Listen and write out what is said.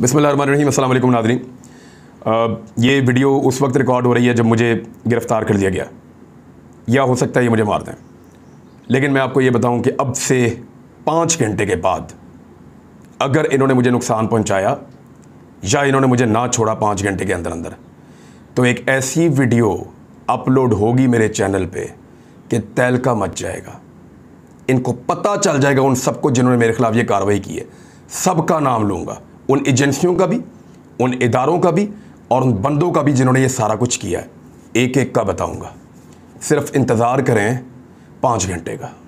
बिसमीम अल्लाम ये वीडियो उस वक्त रिकॉर्ड हो रही है जब मुझे गिरफ़्तार कर लिया गया या हो सकता है ये मुझे मार दें लेकिन मैं आपको ये बताऊं कि अब से पाँच घंटे के बाद अगर इन्होंने मुझे नुकसान पहुंचाया या इन्होंने मुझे ना छोड़ा पाँच घंटे के अंदर अंदर तो एक ऐसी वीडियो अपलोड होगी मेरे चैनल पे कि तैलका मच जाएगा इनको पता चल जाएगा उन सबको जिन्होंने मेरे खिलाफ ये कार्रवाई की है सबका नाम लूँगा उन एजेंसियों का भी उन इदारों का भी और उन बंदों का भी जिन्होंने ये सारा कुछ किया है एक एक का बताऊंगा सिर्फ इंतज़ार करें पाँच घंटे का